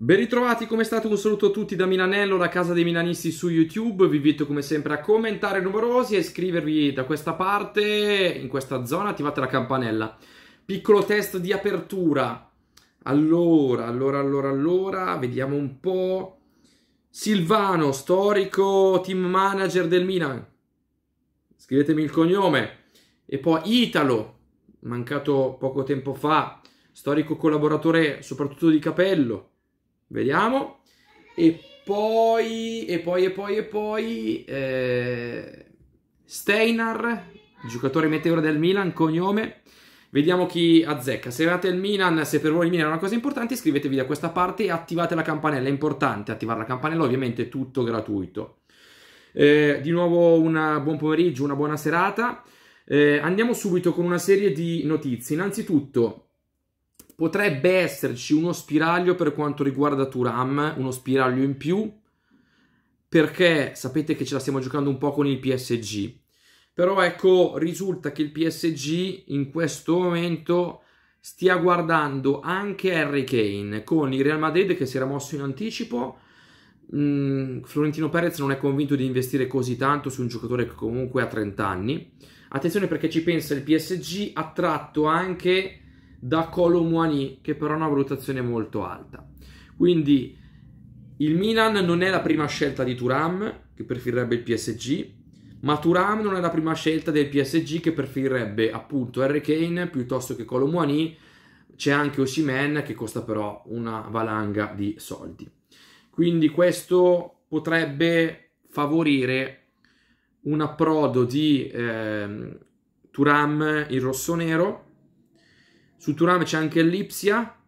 Ben ritrovati, come state? Un saluto a tutti da Milanello, la casa dei milanisti su YouTube. Vi invito come sempre a commentare numerosi e iscrivervi da questa parte, in questa zona, attivate la campanella. Piccolo test di apertura. Allora, allora, allora, allora, vediamo un po'. Silvano, storico team manager del Milan. Scrivetemi il cognome. E poi Italo, mancato poco tempo fa, storico collaboratore soprattutto di Capello Vediamo. E poi, e poi, e poi, e poi... Eh, Steinar, giocatore meteora del Milan, cognome. Vediamo chi azzecca. Se avete il Milan, se per voi il Milan è una cosa importante, iscrivetevi da questa parte e attivate la campanella. È importante attivare la campanella, ovviamente è tutto gratuito. Eh, di nuovo un buon pomeriggio, una buona serata. Eh, andiamo subito con una serie di notizie. Innanzitutto, potrebbe esserci uno spiraglio per quanto riguarda Turam, uno spiraglio in più, perché sapete che ce la stiamo giocando un po' con il PSG. Però ecco, risulta che il PSG in questo momento stia guardando anche Harry Kane con il Real Madrid che si era mosso in anticipo. Mm, Florentino Perez non è convinto di investire così tanto su un giocatore che comunque ha 30 anni. Attenzione perché ci pensa il PSG ha tratto anche da Colomwani che però ha una valutazione molto alta. Quindi il Milan non è la prima scelta di Turam, che preferirebbe il PSG, ma Turam non è la prima scelta del PSG che preferirebbe appunto Harry Kane piuttosto che Colomwani. C'è anche Osimen che costa però una valanga di soldi. Quindi questo potrebbe favorire un approdo di eh, Turam in rosso-nero su Turam c'è anche Lipsia,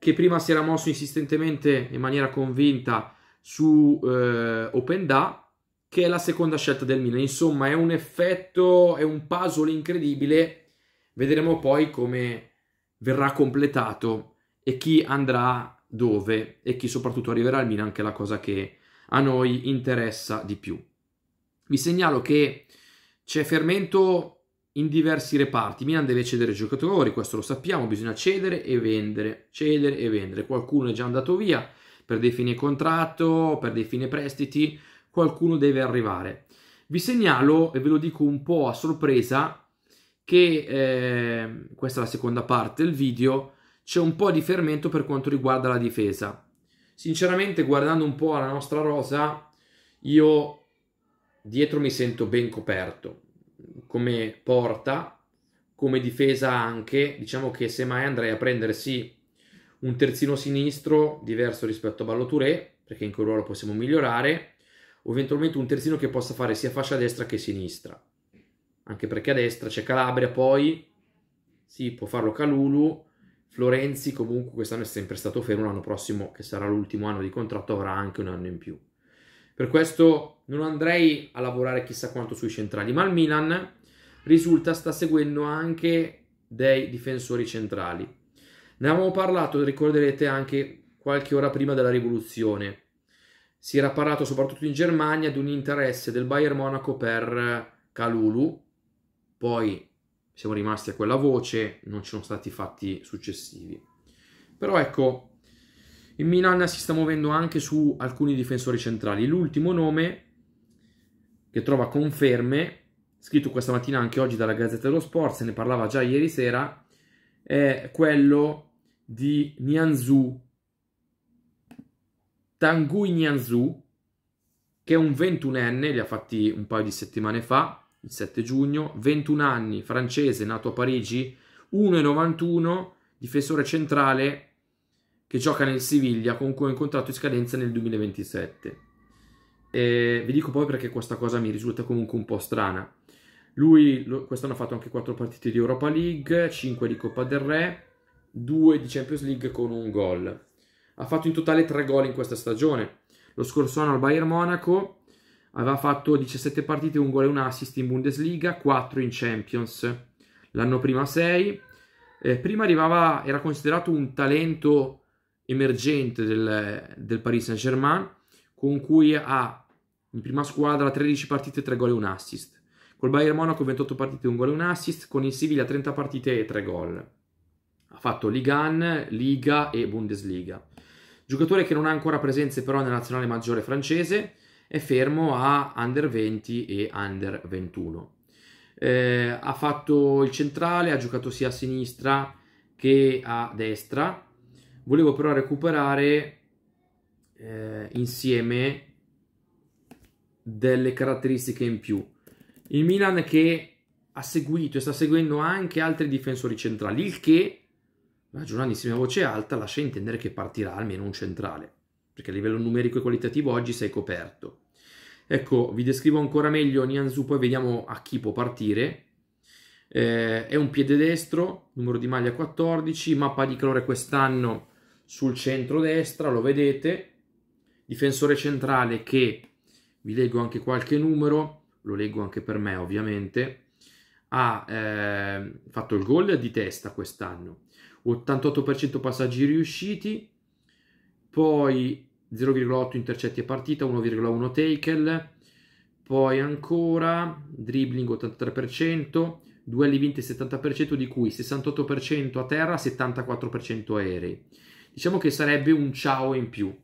che prima si era mosso insistentemente in maniera convinta su eh, Openda, che è la seconda scelta del Milan. Insomma, è un effetto, è un puzzle incredibile. Vedremo poi come verrà completato e chi andrà dove e chi soprattutto arriverà al Milan, che è la cosa che a noi interessa di più. Vi segnalo che c'è fermento in diversi reparti. Milan deve cedere giocatori, questo lo sappiamo, bisogna cedere e vendere, cedere e vendere. Qualcuno è già andato via per dei fine contratto, per dei fine prestiti, qualcuno deve arrivare. Vi segnalo, e ve lo dico un po' a sorpresa, che eh, questa è la seconda parte del video, c'è un po' di fermento per quanto riguarda la difesa. Sinceramente, guardando un po' la nostra rosa, io dietro mi sento ben coperto come porta, come difesa anche, diciamo che semmai andrei a prendersi un terzino sinistro diverso rispetto a Ballo Touré, perché in quel ruolo possiamo migliorare, o eventualmente un terzino che possa fare sia fascia destra che sinistra. Anche perché a destra c'è Calabria, poi sì, può farlo Calulu, Florenzi comunque quest'anno è sempre stato fermo, l'anno prossimo che sarà l'ultimo anno di contratto avrà anche un anno in più. Per questo non andrei a lavorare chissà quanto sui centrali, ma il Milan risulta sta seguendo anche dei difensori centrali. Ne avevamo parlato, ricorderete, anche qualche ora prima della rivoluzione. Si era parlato soprattutto in Germania di un interesse del Bayern Monaco per Calulu, poi siamo rimasti a quella voce, non ci sono stati fatti successivi. Però ecco, il Milan si sta muovendo anche su alcuni difensori centrali. L'ultimo nome che trova conferme, scritto questa mattina anche oggi dalla Gazzetta dello Sport, se ne parlava già ieri sera, è quello di Nianzu, Tanguy Nianzu, che è un 21enne, li ha fatti un paio di settimane fa, il 7 giugno, 21 anni, francese, nato a Parigi, 1,91, difensore centrale, che gioca nel Siviglia con cui ho incontrato in scadenza nel 2027. E vi dico poi perché questa cosa mi risulta comunque un po' strana. Lui quest'anno ha fatto anche 4 partite di Europa League, 5 di Coppa del Re, 2 di Champions League con un gol. Ha fatto in totale 3 gol in questa stagione. Lo scorso anno al Bayern Monaco aveva fatto 17 partite, 1 gol e un assist in Bundesliga, 4 in Champions. L'anno prima 6. Eh, prima arrivava, era considerato un talento emergente del, del Paris Saint-Germain, con cui ha in prima squadra 13 partite, 3 gol e 1 assist. Col Bayern Monaco 28 partite, 1 gol e 1 assist, con il Siviglia 30 partite e 3 gol. Ha fatto Ligan, Liga e Bundesliga. Giocatore che non ha ancora presenze però nella nazionale maggiore francese, è fermo a under 20 e under 21. Eh, ha fatto il centrale, ha giocato sia a sinistra che a destra, Volevo però recuperare eh, insieme delle caratteristiche in più. Il Milan che ha seguito e sta seguendo anche altri difensori centrali, il che, ragionando insieme a voce alta, lascia intendere che partirà almeno un centrale, perché a livello numerico e qualitativo oggi sei coperto. Ecco, vi descrivo ancora meglio Nianzu, poi vediamo a chi può partire. Eh, è un piede destro, numero di maglia 14, mappa di calore quest'anno sul centro-destra, lo vedete, difensore centrale che, vi leggo anche qualche numero, lo leggo anche per me ovviamente, ha eh, fatto il gol di testa quest'anno, 88% passaggi riusciti, poi 0,8 intercetti a partita, 1,1 tackle, poi ancora dribbling 83%, duelli vinti 70%, di cui 68% a terra, 74% aerei. Diciamo che sarebbe un ciao in più.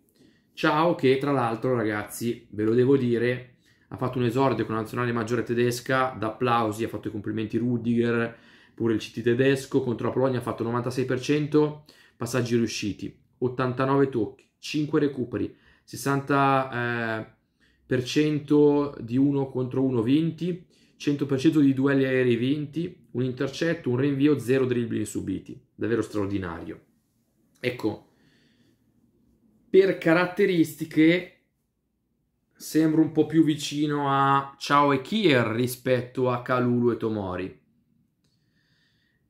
Ciao che tra l'altro ragazzi, ve lo devo dire, ha fatto un esordio con la nazionale maggiore tedesca, da applausi, ha fatto i complimenti Rudiger, pure il CT tedesco, contro la Polonia ha fatto 96% passaggi riusciti, 89 tocchi, 5 recuperi, 60% eh, di 1 contro 1 vinti, 100% di duelli aerei vinti, un intercetto, un rinvio, 0 dribbling subiti, davvero straordinario. Ecco, per caratteristiche sembra un po' più vicino a Ciao e Kier rispetto a Kalulu e Tomori.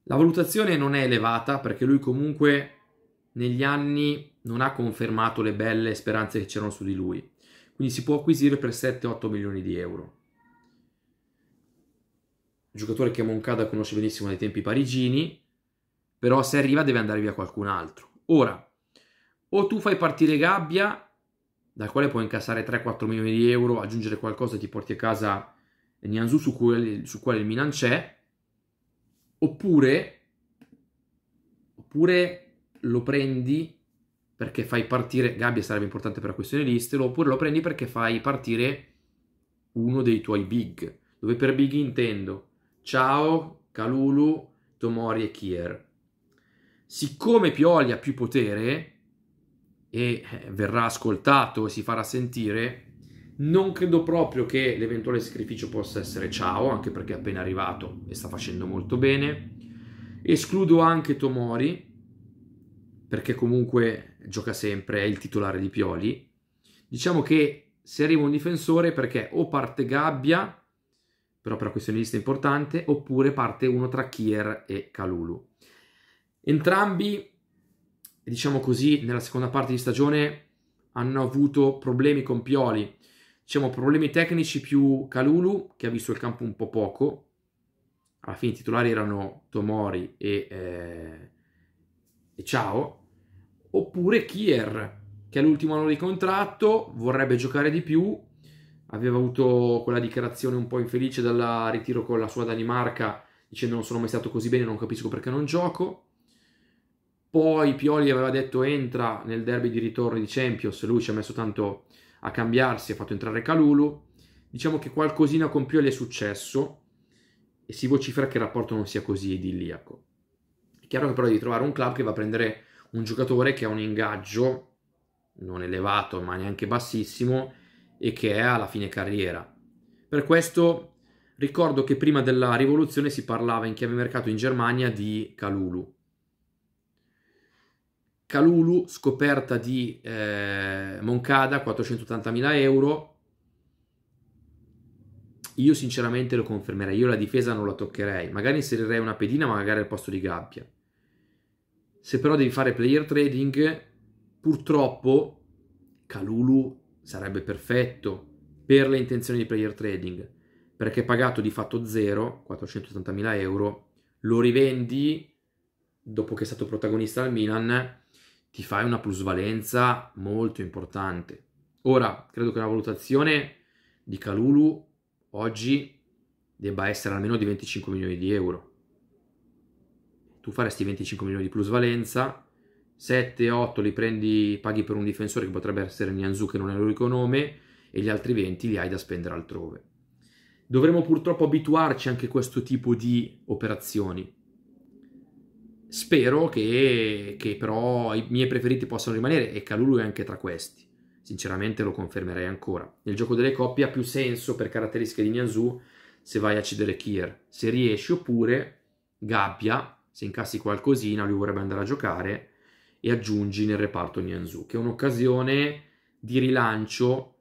La valutazione non è elevata perché lui comunque negli anni non ha confermato le belle speranze che c'erano su di lui, quindi si può acquisire per 7-8 milioni di euro. Un giocatore che Moncada conosce benissimo dai tempi parigini, però se arriva deve andare via qualcun altro. Ora, o tu fai partire Gabbia, dal quale puoi incassare 3-4 milioni di euro, aggiungere qualcosa e ti porti a casa Nianzu su, su quale il Milan c'è, oppure, oppure lo prendi perché fai partire, Gabbia sarebbe importante per la questione listelo, oppure lo prendi perché fai partire uno dei tuoi big, dove per big intendo Ciao, calulu, Tomori e Kier siccome Pioli ha più potere e eh, verrà ascoltato e si farà sentire, non credo proprio che l'eventuale sacrificio possa essere Ciao, anche perché è appena arrivato e sta facendo molto bene. Escludo anche Tomori, perché comunque gioca sempre, è il titolare di Pioli. Diciamo che se arriva un difensore perché o parte Gabbia, però per questione di lista importante, oppure parte uno tra Kier e Kalulu. Entrambi, diciamo così, nella seconda parte di stagione hanno avuto problemi con Pioli, diciamo problemi tecnici più Calulu, che ha visto il campo un po' poco, alla fine i titolari erano Tomori e, eh, e Ciao, oppure Kier, che all'ultimo anno di contratto, vorrebbe giocare di più, aveva avuto quella dichiarazione un po' infelice dal ritiro con la sua Danimarca, dicendo non sono mai stato così bene, non capisco perché non gioco. Poi Pioli aveva detto entra nel derby di ritorno di Champions, lui ci ha messo tanto a cambiarsi, ha fatto entrare Calulu. Diciamo che qualcosina con Pioli è successo e si vocifera che il rapporto non sia così idilliaco. È chiaro che però devi trovare un club che va a prendere un giocatore che ha un ingaggio non elevato ma neanche bassissimo e che è alla fine carriera. Per questo ricordo che prima della rivoluzione si parlava in chiave mercato in Germania di Calulu Calulu, scoperta di eh, Moncada, 480.000 euro. Io sinceramente lo confermerei, io la difesa non la toccherei, magari inserirei una pedina, ma magari al posto di Gabbia. Se però devi fare player trading, purtroppo Calulu sarebbe perfetto per le intenzioni di player trading, perché pagato di fatto zero, 480.000 euro, lo rivendi dopo che è stato protagonista al Milan ti fai una plusvalenza molto importante. Ora, credo che la valutazione di Calulu oggi debba essere almeno di 25 milioni di euro. Tu faresti 25 milioni di plusvalenza, 7-8 li prendi, paghi per un difensore che potrebbe essere Nianzu che non è l'unico nome e gli altri 20 li hai da spendere altrove. Dovremmo purtroppo abituarci anche a questo tipo di operazioni Spero che, che, però i miei preferiti possano rimanere e Calulu è anche tra questi. Sinceramente lo confermerei ancora. Nel gioco delle coppie ha più senso per caratteristiche di Nianzu se vai a cedere Kier. Se riesci oppure Gabbia, se incassi qualcosina lui vorrebbe andare a giocare e aggiungi nel reparto Nianzu, che è un'occasione di rilancio.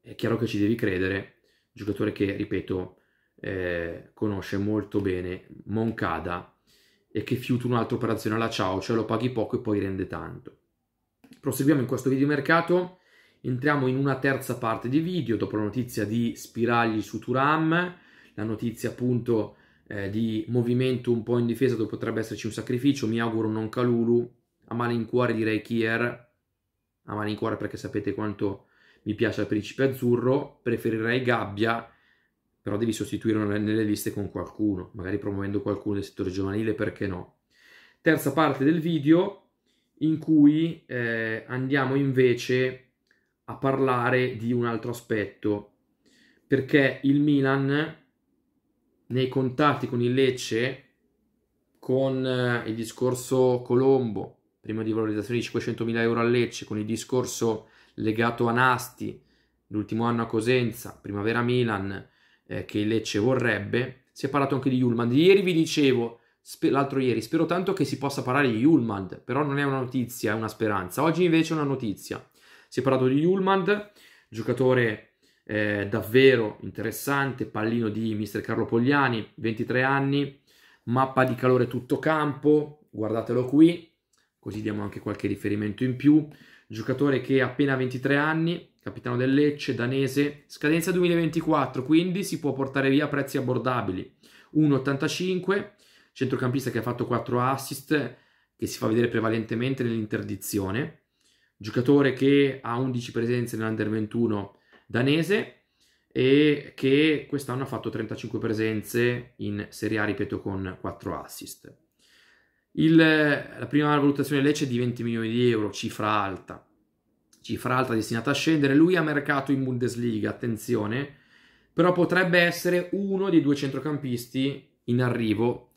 È chiaro che ci devi credere. Giocatore che, ripeto, eh, conosce molto bene Moncada e che fiuta un'altra operazione alla ciao, cioè lo paghi poco e poi rende tanto. Proseguiamo in questo video mercato, entriamo in una terza parte di video dopo la notizia di spiragli su Turam, la notizia appunto eh, di movimento un po' in difesa dove potrebbe esserci un sacrificio, mi auguro non Calulu, a malincuore direi Kier, a malincuore perché sapete quanto mi piace il principe azzurro, preferirei Gabbia però devi sostituirlo nelle liste con qualcuno, magari promuovendo qualcuno del settore giovanile, perché no? Terza parte del video in cui eh, andiamo invece a parlare di un altro aspetto, perché il Milan nei contatti con il Lecce, con eh, il discorso Colombo, prima di valorizzazione di 500.000 euro a Lecce, con il discorso legato a Nasti, l'ultimo anno a Cosenza, primavera Milan, eh, che il Lecce vorrebbe, si è parlato anche di Julmand. Ieri vi dicevo, spe- l'altro ieri, spero tanto che si possa parlare di Julmand, però non è una notizia, è una speranza. Oggi invece è una notizia. Si è parlato di Julmand, giocatore eh, davvero interessante, pallino di mister Carlo Pogliani, 23 anni, mappa di calore tutto campo, guardatelo qui, così diamo anche qualche riferimento in più giocatore che ha appena 23 anni, capitano del Lecce, danese, scadenza 2024, quindi si può portare via a prezzi abbordabili. 1,85, centrocampista che ha fatto 4 assist, che si fa vedere prevalentemente nell'interdizione, giocatore che ha 11 presenze nell'Under 21 danese e che quest'anno ha fatto 35 presenze in Serie A, ripeto, con 4 assist. Il, la prima valutazione di Lecce è di 20 milioni di euro, cifra alta, cifra alta destinata a scendere. Lui ha mercato in Bundesliga, attenzione, però potrebbe essere uno dei due centrocampisti in arrivo.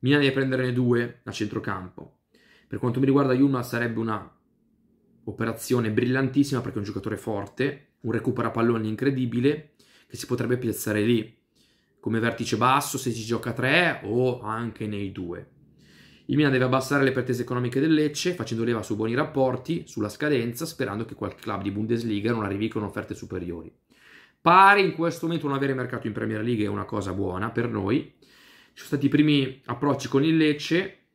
Milan deve prenderne due a centrocampo. Per quanto mi riguarda, Yulma sarebbe una operazione brillantissima perché è un giocatore forte, un recupera palloni incredibile che si potrebbe piazzare lì come vertice basso se si gioca 3 o anche nei 2 il Milan deve abbassare le pretese economiche del Lecce, facendo leva su buoni rapporti, sulla scadenza, sperando che qualche club di Bundesliga non arrivi con offerte superiori. Pare in questo momento non avere mercato in Premier League è una cosa buona per noi. Ci sono stati i primi approcci con il Lecce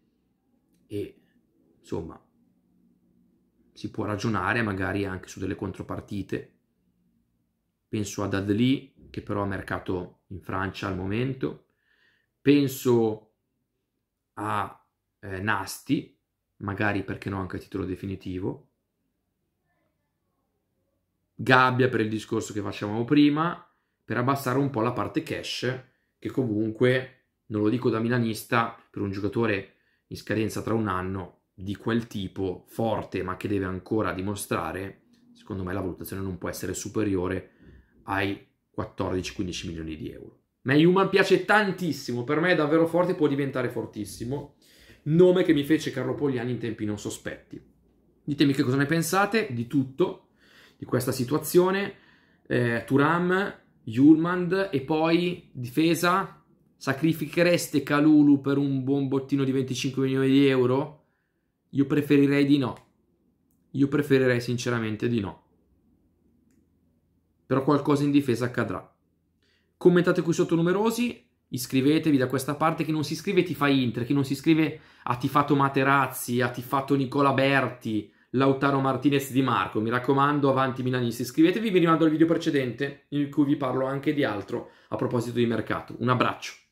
e insomma si può ragionare magari anche su delle contropartite. Penso ad Adli che però ha mercato in Francia al momento. Penso a eh, Nasti, magari perché no anche a titolo definitivo, gabbia per il discorso che facevamo prima, per abbassare un po' la parte cash, che comunque, non lo dico da milanista, per un giocatore in scadenza tra un anno di quel tipo, forte ma che deve ancora dimostrare, secondo me la valutazione non può essere superiore ai 14-15 milioni di euro. Ma Human piace tantissimo, per me è davvero forte, può diventare fortissimo nome che mi fece Carlo Pogliani in tempi non sospetti. Ditemi che cosa ne pensate di tutto, di questa situazione, eh, Turam, Julmand e poi difesa, sacrifichereste Calulu per un buon bottino di 25 milioni di euro? Io preferirei di no. Io preferirei sinceramente di no. Però qualcosa in difesa accadrà. Commentate qui sotto numerosi, iscrivetevi da questa parte, chi non si iscrive ti fa Inter, chi non si iscrive ha tifato Materazzi, ha tifato Nicola Berti, Lautaro Martinez Di Marco, mi raccomando avanti milanisti, iscrivetevi, vi rimando al video precedente in cui vi parlo anche di altro a proposito di mercato, un abbraccio.